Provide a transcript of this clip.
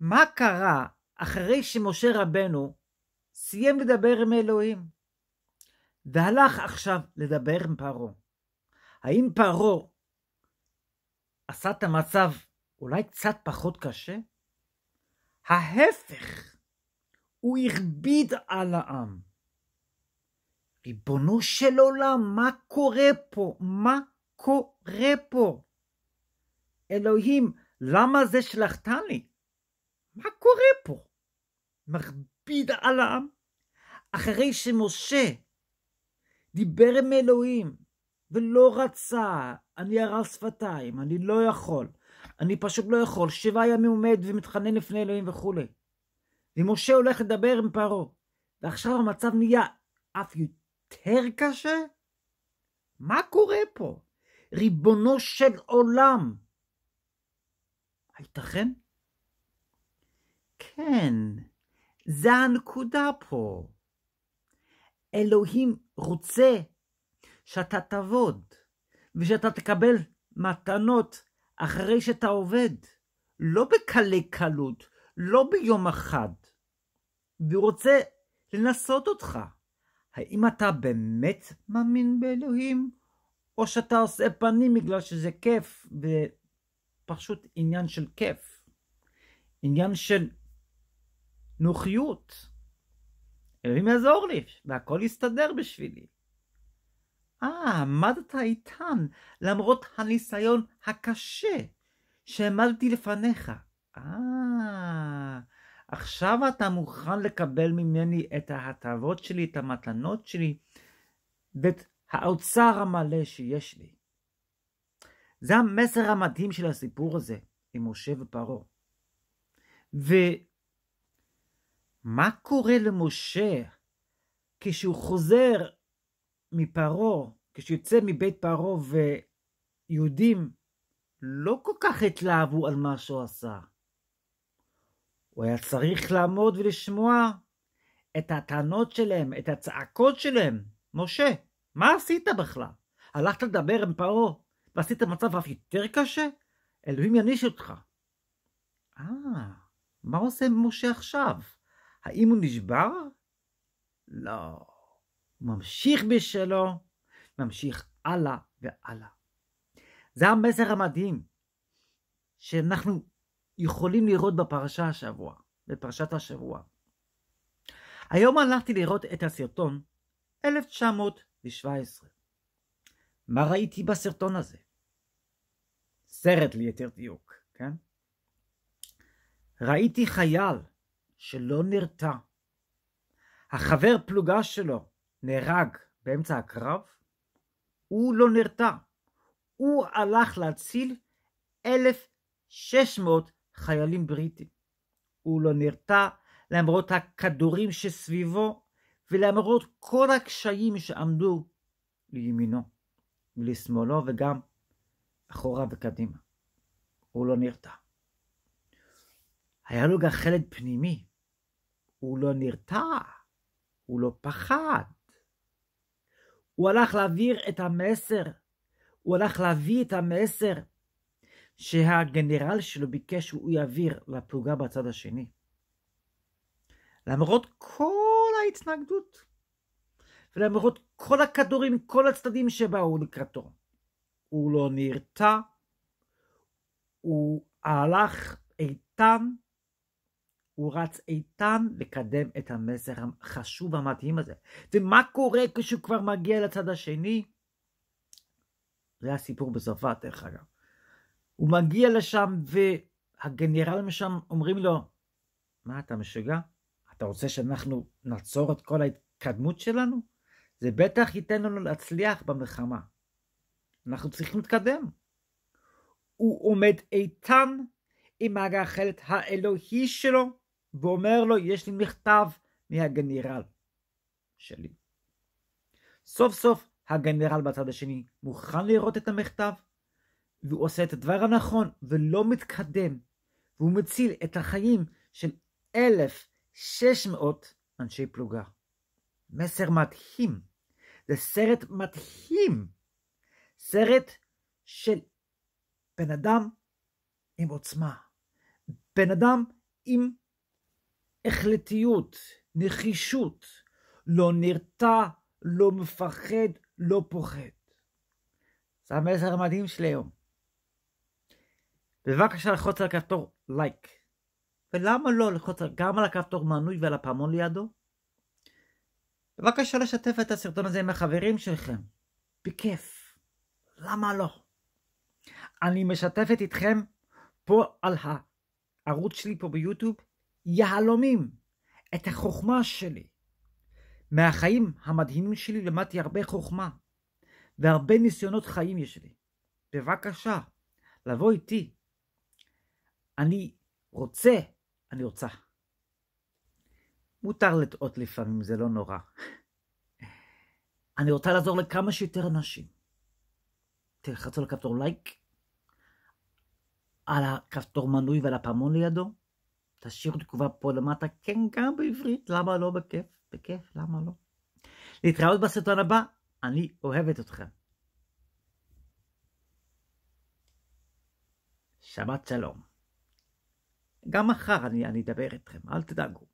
מה קרה אחרי שמשה רבנו סיים לדבר עם אלוהים והלך עכשיו לדבר עם פרעה? האם פרעה עשה את המצב אולי קצת פחות קשה? ההפך, הוא הכביד על העם. ריבונו של עולם, מה קורה פה? מה קורה פה? אלוהים, למה זה שלחתני? מה קורה פה? מכביד על העם. אחרי שמשה דיבר עם אלוהים ולא רצה, אני הרע שפתיים, אני לא יכול, אני פשוט לא יכול, שבעה ימים עומד ומתחנן לפני אלוהים וכולי. ומשה הולך לדבר עם פרעה, ועכשיו המצב נהיה אף יותר קשה? מה קורה פה? ריבונו של עולם. הייתכן? כן, זה הנקודה פה. אלוהים רוצה שאתה תעבוד, ושאתה תקבל מתנות אחרי שאתה עובד, לא בקלי קלות, לא ביום אחד. והוא רוצה לנסות אותך. האם אתה באמת מאמין באלוהים, או שאתה עושה פנים בגלל שזה כיף, ופשוט עניין של כיף. עניין של נוחיות. אלוהים יעזור לי, והכל יסתדר בשבילי. אה, עמדת איתן, למרות הניסיון הקשה שהעמדתי לפניך. אה, עכשיו אתה מוכן לקבל ממני את ההטבות שלי, את המתנות שלי, ואת האוצר המלא שיש לי. זה המסר המדהים של הסיפור הזה עם משה ופרעה. מה קורה למשה כשהוא חוזר מפרעה, כשהוא יוצא מבית פרעה ויהודים לא כל כך התלהבו על מה שהוא עשה. הוא היה צריך לעמוד ולשמוע את הטענות שלהם, את הצעקות שלהם. משה, מה עשית בכלל? הלכת לדבר עם פרעה ועשית מצב אף יותר קשה? אלוהים יעניש אותך. אה, מה עושה משה עכשיו? האם הוא נשבר? לא. הוא ממשיך בשלו, ממשיך הלאה והלאה. זה המסר המדהים שאנחנו יכולים לראות בפרשה השבוע, בפרשת השבוע. היום הלכתי לראות את הסרטון 1917. מה ראיתי בסרטון הזה? סרט ליתר דיוק, כן? ראיתי חייל שלא נרתע. החבר פלוגה שלו נהרג באמצע הקרב, הוא לא נרתע. הוא הלך להציל 1,600 חיילים בריטים. הוא לא נרתע למרות הכדורים שסביבו ולמרות כל הקשיים שעמדו לימינו, ולשמאלו וגם אחורה וקדימה. הוא לא נרתע. היה לו גם חלק פנימי. הוא לא נרתע, הוא לא פחד. הוא הלך להעביר את המסר, הוא הלך להביא את המסר שהגנרל שלו ביקש שהוא יעביר לפלוגה בצד השני. למרות כל ההתנגדות, ולמרות כל הכדורים, כל הצדדים שבאו לקראתו, הוא לא נרתע, הוא הלך איתן, הוא רץ איתן לקדם את המסר החשוב והמתאים הזה. ומה קורה כשהוא כבר מגיע לצד השני? זה הסיפור בסופה, דרך אגב. הוא מגיע לשם והגנרלים שם אומרים לו, מה אתה משוגע? אתה רוצה שאנחנו נעצור את כל ההתקדמות שלנו? זה בטח ייתן לנו להצליח במלחמה. אנחנו צריכים להתקדם. הוא עומד איתן עם הגחלת האלוהי שלו, ואומר לו, יש לי מכתב מהגנרל שלי. סוף סוף הגנרל בצד השני מוכן לראות את המכתב, והוא עושה את הדבר הנכון ולא מתקדם, והוא מציל את החיים של 1,600 אנשי פלוגה. מסר מדהים. זה סרט מדהים. סרט של בן אדם עם עוצמה. בן אדם עם החלטיות, נחישות, לא נרתע, לא מפחד, לא פוחד. זה המסר המדהים של היום. בבקשה לחוץ על הכפתור לייק. ולמה לא לחוץ גם על הכפתור מנוי ועל הפעמון לידו? בבקשה לשתף את הסרטון הזה עם החברים שלכם. בכיף. למה לא? אני משתפת איתכם פה על הערוץ שלי פה ביוטיוב יהלומים, את החוכמה שלי. מהחיים המדהימים שלי למדתי הרבה חוכמה, והרבה ניסיונות חיים יש לי. בבקשה, לבוא איתי. אני רוצה, אני רוצה. מותר לטעות לפעמים, זה לא נורא. אני רוצה לעזור לכמה שיותר אנשים. תלחצו על כפתור לייק, על הכפתור מנוי ועל הפעמון לידו, תשאירו תגובה פה למטה, כן, גם בעברית, למה לא? בכיף, בכיף, למה לא? להתראות בסרטון הבא, אני אוהבת אתכם. שבת שלום. גם מחר אני, אני אדבר איתכם, אל תדאגו.